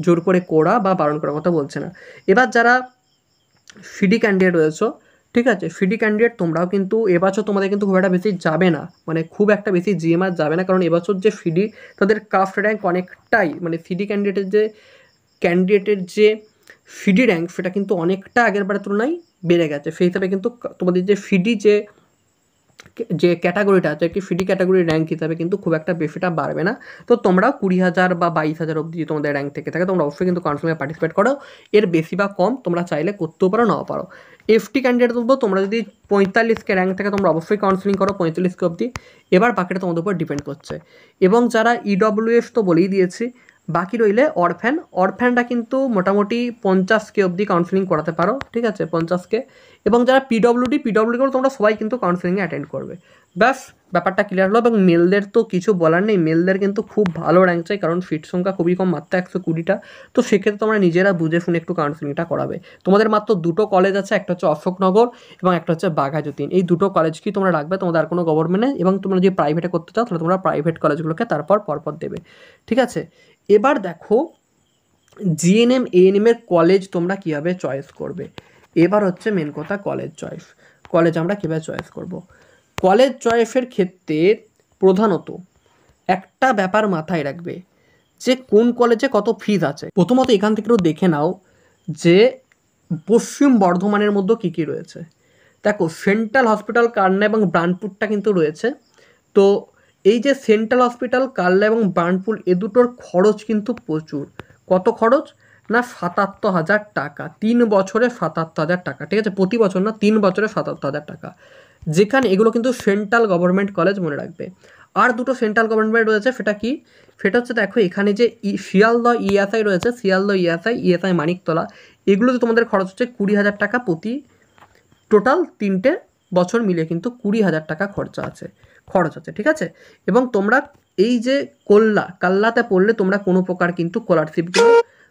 Speaker 1: জোর করে করা বা বারণ করার কথা বলছে না এবার যারা সিডি ক্যান্ডিডেট রয়েছ ঠিক আছে সিডি ক্যান্ডিডেট তোমরাও কিন্তু এবছর তোমাদের কিন্তু খুব একটা বেশি যাবে না মানে খুব একটা বেশি জিএমআর যাবে না কারণ এবছর যে সিডি তাদের কাফ র্যাঙ্ক অনেকটাই মানে সিডি ক্যান্ডিডেটের যে ক্যান্ডিডেটের যে ফিডি র্যাঙ্ক সেটা কিন্তু অনেকটা আগের বারের তুলনায় বেড়ে গেছে সেই হিসাবে কিন্তু তোমাদের যে ফিডি যে যে ক্যাটাগরিটা আছে একটি ফিডি ক্যাটাগরি র্যাঙ্ক হিসাবে কিন্তু খুব একটা বেশিটা বাড়বে না তো তোমরা কুড়ি হাজার বা বাইশ হাজার অবধি তোমাদের র্যাঙ্ক থেকে থাকে তোমরা অবশ্যই কিন্তু কাউন্সিলিংয়ে পার্টিসিপেট করো এর বেশি বা কম তোমরা চাইলে করতেও পারো নাও পারো এফটি ক্যান্ডিডেট বলবো তোমরা যদি পঁয়তাল্লিশকে র্যাঙ্ক থাকে তোমরা অবশ্যই কাউন্সিলিং করো পঁয়তাল্লিশকে অবধি এবার বাকিটা তোমাদের উপর ডিপেন্ড করছে এবং যারা ইডব্লিউএফ তো বলেই দিয়েছি বাকি রইলে অরফ্যান অরফ্যানটা কিন্তু মোটামুটি পঞ্চাশ কে অবধি কাউন্সেলিং করাতে পারো ঠিক আছে পঞ্চাশ কে এবং যারা পিডব্লিউডি পিডব্লিউডি করো তোমরা সবাই কিন্তু কাউন্সেলিংয়ে অ্যাটেন্ড করবে ব্যাস ব্যাপারটা ক্লিয়ার হলো এবং মেলদের তো কিছু বলার নেই মেলদের কিন্তু খুব ভালো র্যাঙ্ক চাই কারণ সিট সংখ্যা খুবই কম মাত্র একশো কুড়িটা তো সেক্ষেত্রে তোমরা নিজেরা বুঝে শুনে একটু কাউন্সিলিংটা করাবে তোমাদের মাত্র দুটো কলেজ আছে একটা হচ্ছে অশোকনগর এবং একটা হচ্ছে বাঘাযতীন এই দুটো কলেজ কি তোমরা রাখবে তোমাদের আর কোনো গভর্নমেন্টে এবং তোমরা যদি প্রাইভেটে করতে চাও তাহলে তোমরা প্রাইভেট কলেজগুলোকে তারপর পরপর দেবে ঠিক আছে এবার দেখো জিএনএম এএনএমের কলেজ তোমরা কীভাবে চয়েস করবে এবার হচ্ছে মেন কথা কলেজ চয়েস কলেজ আমরা কীভাবে চয়েস করব। কলেজ চয়েসের ক্ষেত্রে প্রধানত একটা ব্যাপার মাথায় রাখবে যে কোন কলেজে কত ফিজ আছে প্রথমত এখান থেকে দেখে নাও যে পশ্চিম বর্ধমানের মধ্যে কী কী রয়েছে দেখো সেন্ট্রাল হসপিটাল কান্না এবং ব্রানপুরটা কিন্তু রয়েছে তো এই যে সেন্ট্রাল হসপিটাল কাল্লা এবং বার্নপুল এ দুটোর খরচ কিন্তু প্রচুর কত খরচ না সাতাত্তর হাজার টাকা তিন বছরে সাতাত্তর হাজার টাকা ঠিক আছে প্রতি বছর না তিন বছরে সাতাত্তর হাজার টাকা যেখানে এগুলো কিন্তু সেন্ট্রাল গভর্নমেন্ট কলেজ মনে রাখবে আর দুটো সেন্ট্রাল গভর্নমেন্ট রয়েছে সেটা কি সেটা হচ্ছে দেখো এখানে যে শিয়ালদহ ইএসআই রয়েছে শিয়ালদহ ইএসআই ইএসআই মানিকতলা এগুলোতে তোমাদের খরচ হচ্ছে কুড়ি হাজার টাকা প্রতি টোটাল তিনটে বছর মিলিয়ে কিন্তু কুড়ি হাজার টাকা খরচা আছে খরচ আছে ঠিক আছে এবং তোমরা এই যে কল্লা কাল্লাতে পড়লে তোমরা কোনো প্রকার কিন্তু স্কলারশিপগুলো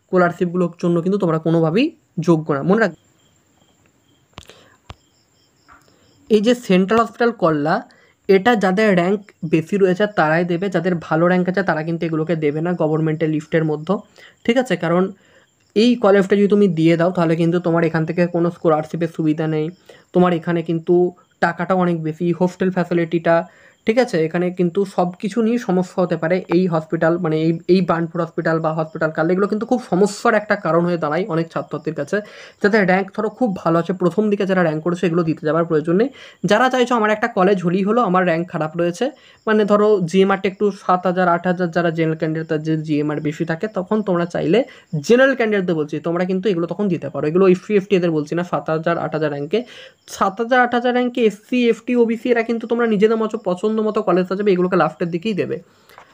Speaker 1: স্কলারশিপগুলোর জন্য কিন্তু তোমরা কোনোভাবেই যোগ্য না মনে রাখ এই যে সেন্ট্রাল হসপিটাল কল্লা এটা যাদের র্যাঙ্ক বেশি রয়েছে তারাই দেবে যাদের ভালো র্যাঙ্ক আছে তারা কিন্তু এগুলোকে দেবে না গভর্নমেন্টের লিফটের মধ্যে ঠিক আছে কারণ এই কলেজটা যদি তুমি দিয়ে দাও তাহলে কিন্তু তোমার এখান থেকে কোনো স্কলারশিপের সুবিধা নেই তোমার এখানে কিন্তু টাকাটা অনেক বেশি হোস্টেল ফ্যাসিলিটিটা ঠিক আছে এখানে কিন্তু সব কিছু নিয়ে সমস্যা হতে পারে এই হসপিটাল মানে এই এই বার্নপুর হসপিটাল বা হসপিটাল কাল এগুলো কিন্তু খুব সমস্যার একটা কারণ হয়ে দাঁড়ায় অনেক ছাত্রছাত্রীর কাছে যাদের র্যাঙ্ক ধরো খুব ভালো আছে প্রথম দিকে যারা র্যাঙ্ক করেছে এগুলো দিতে যাওয়ার প্রয়োজন নেই যারা চাইছো আমার একটা কলেজ হলেই হলো আমার র্যাঙ্ক খারাপ রয়েছে মানে ধরো জিএমআরটা একটু সাত হাজার আট হাজার যারা জেনারেল ক্যান্ডিডেট তাদের যে জিএমআর বেশি থাকে তখন তোমরা চাইলে জেনারেল ক্যান্ডিডেটদের বলছি তোমরা কিন্তু এগুলো তখন দিতে পারো এগুলো এফটি এফটি এদের বলছি না সাত হাজার আট হাজার র্যাঙ্কে সাত হাজার আট হাজার র্যাঙ্কে এসসি এফটি ওবিসি এরা কিন্তু তোমরা নিজেদের মতো পছন্দ পছন্দ মতো কলেজ সাজাবে এগুলোকে লাফটের দিকেই দেবে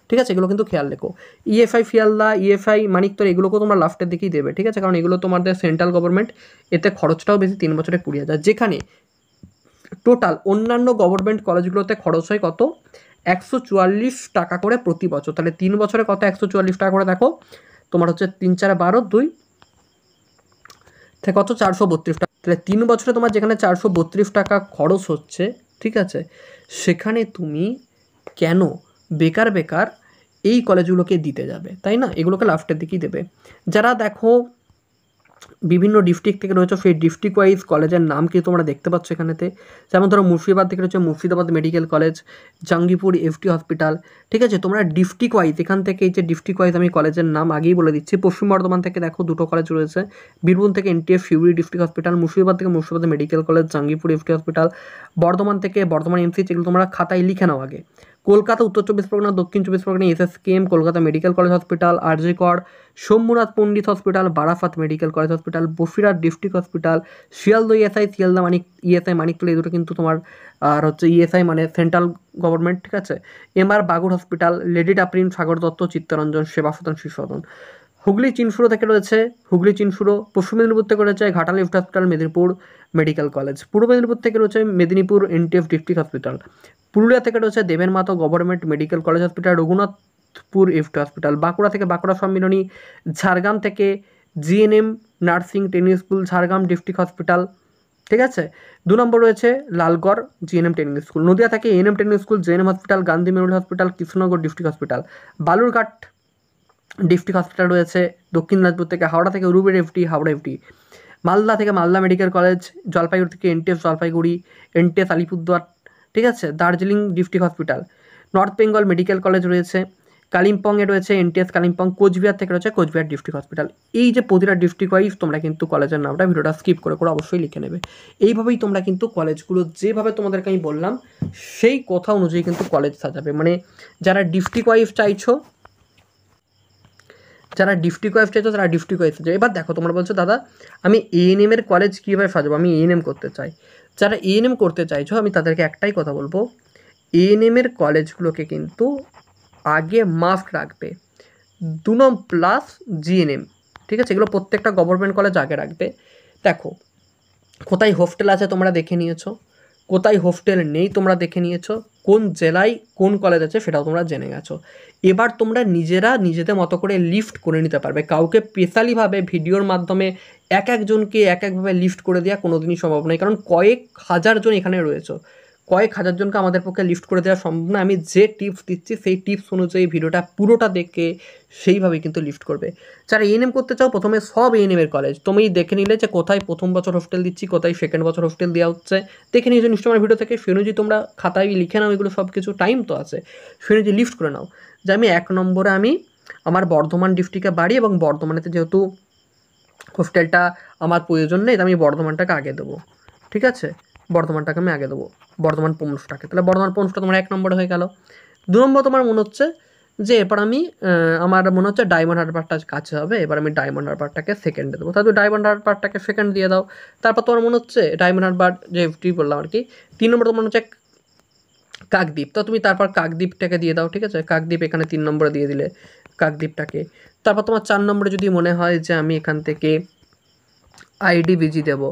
Speaker 1: ঠিক আছে এগুলো কিন্তু খেয়াল রেখো ESI e Sealdah ESI e Maniktala এগুলোকেও তোমরা লাফটের দিকেই দেবে ঠিক আছে কারণ এগুলো তোমাদের সেন্ট্রাল গভর্নমেন্ট এতে খরচটাও বেশি তিন বছরে কুড়ি হাজার যেখানে টোটাল অন্যান্য গভর্নমেন্ট কলেজগুলোতে খরচ হয় কত একশো চুয়াল্লিশ টাকা করে প্রতি বছর তাহলে তিন বছরে কত একশো চুয়াল্লিশ টাকা করে দেখো তোমার হচ্ছে তিন চার বারো দুই কত চারশো বত্রিশ টাকা তাহলে তিন বছরে তোমার যেখানে চারশো বত্রিশ টাকা খরচ হচ্ছে ঠিক আছে সেখানে তুমি কেন বেকার বেকার এই কলেজগুলোকে দিতে যাবে তাই না এগুলোকে লাফটের দিকেই দেবে যারা দেখো বিভিন্ন ডিস্ট্রিক্ট থেকে রয়েছে সেই ডিস্ট্রিক্ট ওয়াইজ কলেজের নাম কিন্তু তোমরা দেখতে পাচ্ছ এখানেতে যেমন ধরো মুর্শিদাবাদ থেকে রয়েছে মুর্শিদাবাদ মেডিকেল কলেজ জাঙ্গিপুর এফটি হসপিটাল ঠিক আছে তোমরা ডিস্ট্রিক্ট ওয়াইজ এখান থেকে এই যে ডিস্ট্রিক্ট ওয়াইজ আমি কলেজের নাম আগেই বলে দিচ্ছি পশ্চিম বর্ধমান থেকে দেখো দুটো কলেজ রয়েছে বীরভূম থেকে এনটিএফ শিউরি ডিস্ট্রিক্ট হসপিটাল মুর্শিদাবাদ থেকে মুর্শিদাবাদ মেডিকেল কলেজ জাঙ্গিপুর এফটি হসপিটাল বর্ধমান থেকে বর্ধমান এমসি এগুলো তোমরা খাতায় লিখে নাও আগে কলকাতা উত্তর চব্বিশ পরগনা দক্ষিণ চব্বিশ Pargana S KM Kolkata medical college hospital Kar Somnath Pandit hospital Barasat medical college hospital বফিরা district hospital Sealdah ESI Sealdah Manik ESI Maniktala এই দুটো কিন্তু তোমার আর হচ্ছে ইএসআই মানে সেন্ট্রাল গভর্নমেন্ট ঠিক আছে M R Bangur hospital lady Dufferin Sagar Dutta Chittaranjan Seva Sadan শিশু সদন হুগলি চিনসুরো থেকে রয়েছে হুগলি চিনফুরো পশ্চিম মেদিনীপুর থেকে রয়েছে ঘাটাল লিফট hospital Medinipur medical college Purba Medinipur থেকে রয়েছে মেদিনীপুর এনটিএফ ডিস্ট্রিক্ট হসপিটাল পুরুলিয়া থেকে রয়েছে Deben Mahato government medical college hospital Raghunathpur ইফট হসপিটাল বাঁকুড়া থেকে বাঁকুড়া সম্মিলনী ঝাড়গ্রাম থেকে GNM nursing training school Jhargram district hospital ঠিক আছে দু নম্বর রয়েছে Lalgarh GNM training school Nadia থেকে ANM training school JNM hospital Gandhi memorial hospital Krishnanagar district hospital Balurghat district hospital রয়েছে দক্ষিণ দিনাজপুর থেকে হাওড়া থেকে রুবের এফটি হাওড়া এফটি মালদা থেকে মালদা মেডিকেল কলেজ জলপাইগুড়ি থেকে এনটিএস জলপাইগুড়ি এনটিএস আলিপুরদুয়ার ঠিক আছে Darjeeling district hospital north Bengal medical college রয়েছে কালিম্পংয়ে রয়েছে এনটিএস কালিম্পং কোচবিহার থেকে রয়েছে কোচবিহার ডিস্ট্রিক্ট হসপিটাল এই যে প্রতিটা ডিস্ট্রিক্ট ওয়াইজ তোমরা কিন্তু কলেজের নামটা ভিডিওটা স্কিপ করে করে অবশ্যই লিখে নেবে এইভাবেই তোমরা কিন্তু কলেজগুলো যেভাবে তোমাদেরকে আমি বললাম সেই কথা অনুযায়ী কিন্তু কলেজ সাজাবে মানে যারা ডিস্ট্রিক্ট ওয়াইজ চাইছো যারা ডিফটিকো অ্যাপ চাইছো তারা ডিফটিকো এসে এবার দেখো তোমরা বলছো দাদা আমি এএনএমের কলেজ কীভাবে সাজাবো আমি এএনএম করতে চাই যারা এএনএম করতে চাইছো আমি তাদেরকে একটাই কথা বলবো এএনএমের কলেজগুলোকে কিন্তু আগে মাস্ট রাখবে দু নম প্লাস জিএনএম ঠিক আছে এগুলো প্রত্যেকটা গভর্নমেন্ট কলেজ আগে রাখবে দেখো কোথায় হোস্টেল আছে তোমরা দেখে নিয়েছো কোথায় হোস্টেল নেই তোমরা দেখে নিয়েছো কোন জেলায় কোন কলেজ আছে সেটাও তোমরা জেনে গেছো এবার তোমরা নিজেরা নিজেদের মতো করে লিফট করে নিতে পারবে কাউকে স্পেশালিভাবে ভিডিওর মাধ্যমে এক একজনকে এক একভাবে লিফট করে দেওয়া কোনো দিনই সম্ভব নয় কারণ কয়েক হাজার জন এখানে রয়েছে কয়েক হাজার জনকে আমাদের পক্ষে লিফট করে দেওয়া সম্ভব না আমি যে টিপস দিচ্ছি সেই টিপস অনুযায়ী ভিডিওটা পুরোটা দেখে সেইভাবেই কিন্তু লিফট করবে যারা এএনএম করতে চাও প্রথমে সব এর কলেজ তুমি দেখে নিলে যে কোথায় প্রথম বছর হোস্টেল দিচ্ছি কোথায় সেকেন্ড বছর হোস্টেল দেওয়া হচ্ছে দেখে নিয়েছো নিশ্চয় আমার ভিডিও থেকে সে তোমরা খাতায় লিখে নাও এগুলো সব কিছু টাইম তো আছে সে লিফট করে নাও যে আমি এক নম্বরে আমি আমার বর্ধমান ডিস্ট্রিক্টে বাড়ি এবং বর্ধমানেতে যেহেতু হোস্টেলটা আমার প্রয়োজন নেই আমি বর্ধমানটাকে আগে দেবো ঠিক আছে বর্তমানটাকে আমি আগে দেবো পনেরোশো টাকা তাহলে বর্ধমান পনেরোশোটা তোমার এক নম্বরে হয়ে গেল দু নম্বর তোমার মনে হচ্ছে যে এবার আমি আমার মনে হচ্ছে ডায়মন্ড হারবারটা কাছে হবে এবার আমি ডায়মন্ড হারবারটাকে সেকেন্ডে দেবো তাহলে ডায়মন্ড হারবারটাকে সেকেন্ড দিয়ে দাও তারপর তোমার মনে হচ্ছে ডায়মন্ড হারবার যে বললাম আর কি তিন নম্বর তোমার হচ্ছে কাকদ্বীপ তো তুমি তারপর কাকদ্বীপটাকে দিয়ে দাও ঠিক আছে কাকদ্বীপ এখানে তিন নম্বরে দিয়ে দিলে কাকদ্বীপটাকে তারপর তোমার চার নম্বরে যদি মনে হয় যে আমি এখান থেকে আইডিবিজি দেবো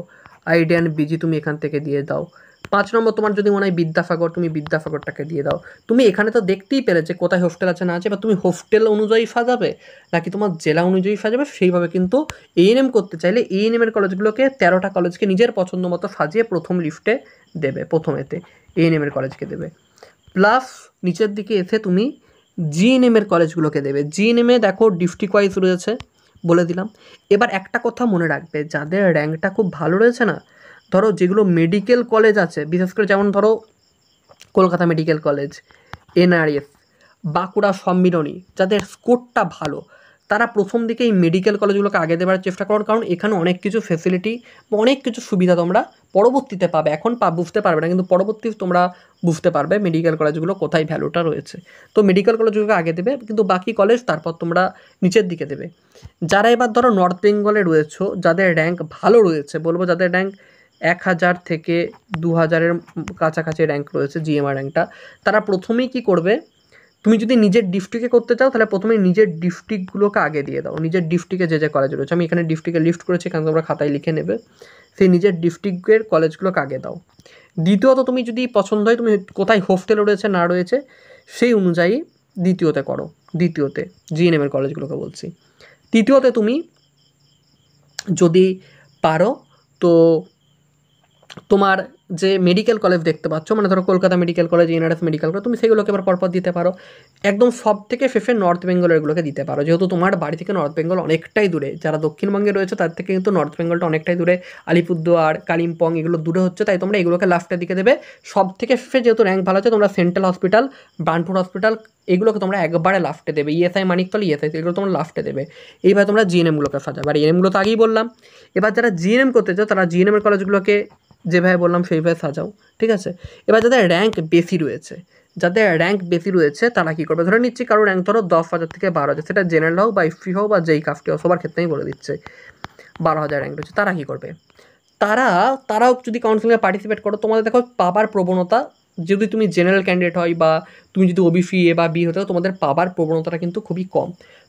Speaker 1: আইডিয়ান বিজি তুমি এখান থেকে দিয়ে দাও পাঁচ নম্বর তোমার যদি মনে হয় বিদ্যাসাগর তুমি বিদ্যাসাগরটাকে দিয়ে দাও তুমি এখানে তো দেখতেই পেলে যে কোথায় হোস্টেল আছে না আছে বা তুমি হোস্টেল অনুযায়ী সাজাবে নাকি তোমার জেলা অনুযায়ী সাজাবে সেইভাবে কিন্তু এএনএম করতে চাইলে এএনএমের কলেজগুলোকে তেরোটা কলেজকে নিজের পছন্দ মতো সাজিয়ে প্রথম লিফটে দেবে প্রথমেতে এএনএমের কলেজকে দেবে প্লাস নিচের দিকে এসে তুমি জিএনএমের কলেজগুলোকে দেবে জিএনএমে দেখো ডিস্ট্রিক্ট ওয়াইজ রয়েছে বলে দিলাম এবার একটা কথা মনে রাখবে যাদের র্যাঙ্কটা খুব ভালো রয়েছে না ধরো যেগুলো মেডিকেল কলেজ আছে বিশেষ করে যেমন ধরো Kolkata medical college NRS Bankura Sammilani যাদের স্কোরটা ভালো তারা প্রথম দিকে এই মেডিকেল কলেজগুলোকে আগে দেওয়ার চেষ্টা করুন কারণ এখানে অনেক কিছু ফেসিলিটি অনেক কিছু সুবিধা তোমরা পরবর্তীতে পাবে এখন পা বুঝতে পারবে না কিন্তু পরবর্তী তোমরা বুঝতে পারবে মেডিকেল কলেজগুলো কোথায় ভ্যালুটা রয়েছে তো মেডিকেল কলেজগুলোকে আগে দেবে কিন্তু বাকি কলেজ তারপর তোমরা নিচের দিকে দেবে যারা এবার ধরো নর্থ বেঙ্গলে রয়েছে যাদের র্যাঙ্ক ভালো রয়েছে বলবো যাদের র্যাঙ্ক এক হাজার থেকে দু হাজারের কাছাকাছি র্যাঙ্ক রয়েছে জিএমআর র্যাঙ্কটা তারা প্রথমেই কি করবে তুমি যদি নিজের ডিফটিকে করতে চাও তাহলে প্রথমে নিজের ডিফটিকগুলোকে আগে দিয়ে দাও নিজের ডিফটিকে যে যে কলেজ রয়েছে আমি এখানে ডিফটিকে লিফট করেছি এখানে তোমরা খাতায় লিখে নেবে সেই নিজের ডিফটিকের কলেজগুলোকে আগে দাও দ্বিতীয়ত তুমি যদি পছন্দ হয় তুমি কোথায় হোস্টেল রয়েছে না রয়েছে সেই অনুযায়ী দ্বিতীয়তে করো দ্বিতীয়তে জিএনএমের কলেজগুলোকে বলছি তৃতীয়তে তুমি যদি পারো তো তোমার যে মেডিকেল কলেজ দেখতে পাচ্ছ মানে ধরো Kolkata medical college NRS medical college তুমি সেগুলোকে এবার পরপর দিতে পারো একদম সব থেকে শেষে নর্থ এগুলোকে দিতে পারো যেহেতু তোমার বাড়ি থেকে নর্থ বেঙ্গল অনেকটাই দূরে যারা দক্ষিণবঙ্গে রয়েছে তার থেকে কিন্তু নর্থ বেঙ্গলটা অনেকটাই দূরে আলিপুরদুয়ার কালিম্পং এগুলো দূরে হচ্ছে তাই তোমরা এগুলোকে লাস্টের দিকে দেবে সব থেকে শেষে যেহেতু র্যাঙ্ক ভালো আছে তোমরা সেন্ট্রাল হসপিটাল বার্নপুর হসপিটাল এগুলোকে তোমরা একবারে লাফটে দেবে ইএসআই মানিকতল ইএসআই এগুলো তোমরা লাস্টে দেবে এইভাবে তোমরা জিএনএমগুলোকে সাজাবে আর এনএমগুলো তো আগেই বললাম এবার যারা জিএনএম করতে চাও তারা জিএনএমের কলেজগুলোকে যেভাবে বললাম সেইভাবে সাজাও ঠিক আছে এবার যাদের র্যাঙ্ক বেশি রয়েছে যাদের র্যাঙ্ক বেশি রয়েছে তারা কী করবে ধরে নিচ্ছি কারো র্যাঙ্ক ধরো দশ হাজার থেকে বারো হাজার সেটা জেনারেল হোক বা ইফি হোক বা যেই কাস্টে হোক সবার ক্ষেত্রেই বলে দিচ্ছে বারো হাজার র্যাঙ্ক রয়েছে তারা কী করবে তারা তারাও যদি কাউন্সিলিংয়ে পার্টিসিপেট করো তোমাদের দেখো পাবার প্রবণতা যদি তুমি জেনারেল ক্যান্ডিডেট হয় বা তুমি যদি ওবিসি এ বা বি হতে তোমাদের পাবার প্রবণতাটা কিন্তু খুবই কম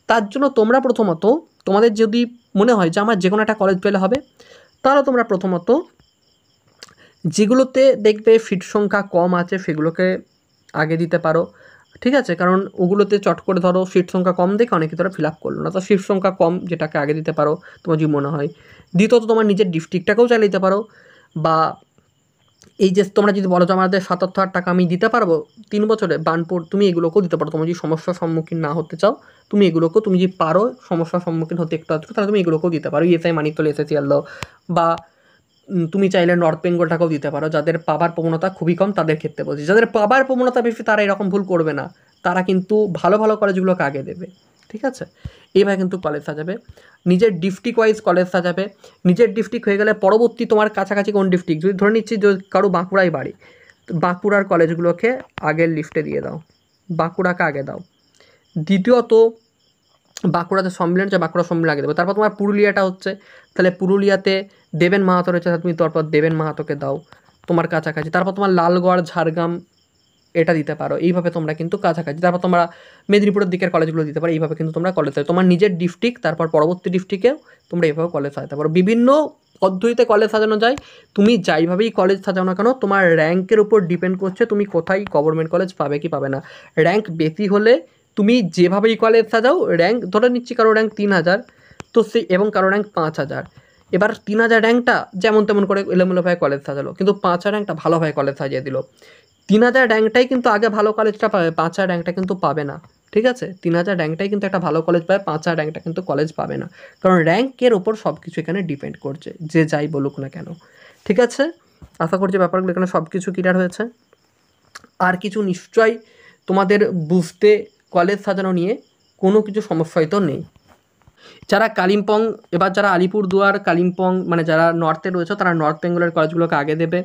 Speaker 1: তার জন্য তোমরা প্রথমত তোমাদের যদি মনে হয় যে আমার যে কোনো একটা কলেজ পেলে হবে তাহলে তোমরা প্রথমত যেগুলোতে দেখবে ফিট সংখ্যা কম আছে সেগুলোকে আগে দিতে পারো ঠিক আছে কারণ ওগুলোতে চট করে ধরো সিট সংখ্যা কম দেখে অনেকে তোরা ফিল আপ করলো না তো সিট সংখ্যা কম যেটাকে আগে দিতে পারো তোমার যদি মনে হয় দ্বিতীয়ত তোমার নিজের ডিস্ট্রিক্টটাকেও চালিয়ে পারো বা এই যে তোমরা যদি বলো যে আমাদের সাতাত্তর হাজার টাকা আমি দিতে পারবো তিন বছরে বানপুর তুমি এগুলোকেও দিতে পারো তোমার যদি সমস্যার সম্মুখীন না হতে চাও তুমি এগুলোকেও তুমি যদি পারো সমস্যার সম্মুখীন হতে একটু আসবে তাহলে তুমি এগুলোকেও দিতে পারো ইএসআই মানিক তোলে এসএসিএল বা তুমি চাইলে নর্থ বেঙ্গলটাকেও দিতে পারো যাদের পাবার প্রবণতা খুবই কম তাদের ক্ষেত্রে বলছি যাদের পাবার প্রবণতা বেশি তারা এরকম ভুল করবে না তারা কিন্তু ভালো ভালো কলেজগুলোকে আগে দেবে ঠিক আছে এইভাবে কিন্তু কলেজ সাজাবে নিজের ডিস্ট্রিক্ট ওয়াইজ কলেজ সাজাবে নিজের ডিস্ট্রিক্ট হয়ে গেলে পরবর্তী তোমার কাছাকাছি কোন ডিস্ট্রিক্ট যদি ধরে নিচ্ছি যদি কারো বাঁকুড়াই বাড়ি বাঁকুড়ার কলেজগুলোকে আগের লিফটে দিয়ে দাও বাঁকুড়াকে আগে দাও দ্বিতীয়ত বাঁকুড়াতে সম্মেলন হচ্ছে বাঁকুড়া সম্মেলন আগে দেবো তারপর তোমার পুরুলিয়াটা হচ্ছে তাহলে পুরুলিয়াতে দেবেন মাহাতো রয়েছে তুমি তারপর দেবেন মাহাতোকে দাও তোমার কাছাকাছি তারপর তোমার লালগড় ঝাড়গ্রাম এটা দিতে পারো এইভাবে তোমরা কিন্তু কাছাকাছি তারপর তোমরা মেদিনীপুরের দিকের কলেজগুলো দিতে পারো এইভাবে কিন্তু তোমরা কলেজ তোমার নিজের ডিস্ট্রিক্ট তারপর পরবর্তী ডিস্ট্রিক্টেও তোমরা এইভাবে কলেজ সাজাতে পারো বিভিন্ন পদ্ধতিতে কলেজ সাজানো যায় তুমি যাইভাবেই কলেজ সাজাও না কেন তোমার র্যাঙ্কের উপর ডিপেন্ড করছে তুমি কোথায় গভর্নমেন্ট কলেজ পাবে কি পাবে না র্যাঙ্ক বেশি হলে তুমি যেভাবে ইকুয়ালে সাজাও র্যাঙ্ক ধরে নিচ্ছি কারো র্যাঙ্ক তিন হাজার তো সে এবং কারো র্যাঙ্ক পাঁচ হাজার এবার তিন হাজার র্যাঙ্কটা যেমন তেমন করে এলোমেলোভাবে কলেজ সাজালো কিন্তু পাঁচ হাজার র্যাঙ্কটা ভালোভাবে কলেজ সাজিয়ে দিল তিন হাজার র্যাঙ্কটাই কিন্তু আগে ভালো কলেজটা পাবে পাঁচ হাজার র্যাঙ্কটা কিন্তু পাবে না ঠিক আছে তিন হাজার র্যাঙ্কটাই কিন্তু একটা ভালো কলেজ পাবে পাঁচ হাজার র্যাঙ্কটা কিন্তু কলেজ পাবে না কারণ র্যাঙ্কের ওপর সব কিছু এখানে ডিপেন্ড করছে যে যাই বলুক না কেন ঠিক আছে আশা করছি ব্যাপারগুলো এখানে সব কিছু ক্লিয়ার হয়েছে আর কিছু নিশ্চয়ই তোমাদের বুঝতে কলেজ সাজানো নিয়ে কোনো কিছু সমস্যাই তো নেই যারা কালিম্পং এবার যারা আলিপুরদুয়ার কালিম্পং মানে যারা নর্থে রয়েছে তারা নর্থ বেঙ্গলের কলেজগুলোকে আগে দেবে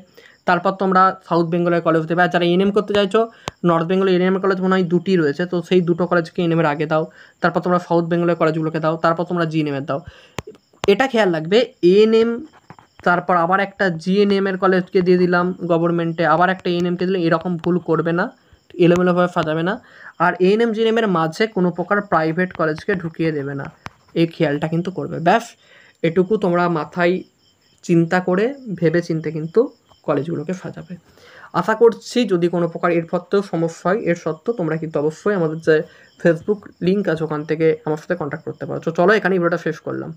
Speaker 1: তারপর তোমরা সাউথ বেঙ্গলের কলেজ দেবে আর যারা এনএম করতে চাইছো নর্থ বেঙ্গলের এনএম কলেজ মনে হয় দুটি রয়েছে তো সেই দুটো কলেজকে এনএমের আগে দাও তারপর তোমরা সাউথ বেঙ্গলের কলেজগুলোকে দাও তারপর তোমরা জিএনএমের দাও এটা খেয়াল রাখবে এএনএম তারপর আবার একটা জিএনএমের কলেজকে দিয়ে দিলাম গভর্নমেন্টে আবার একটা এএনএমকে দিলাম এরকম ভুল করবে না এলোমেলোভাবে ফাঁদাবে না আর এএনএম জিএনএমের মাঝে কোনো প্রকার প্রাইভেট কলেজকে ঢুকিয়ে দেবে না এই খেয়ালটা কিন্তু করবে ব্যাস এটুকু তোমরা মাথায় চিন্তা করে ভেবে চিনতে কিন্তু কলেজগুলোকে সাজাবে আশা করছি যদি কোনো প্রকার এর সত্ত্বেও সমস্যা হয় এর সত্ত্বেও তোমরা কিন্তু অবশ্যই আমাদের যে ফেসবুক লিঙ্ক আছে ওখান থেকে আমার সাথে কন্ট্যাক্ট করতে পারো চলো এখানে ভিডিওটা শেষ করলাম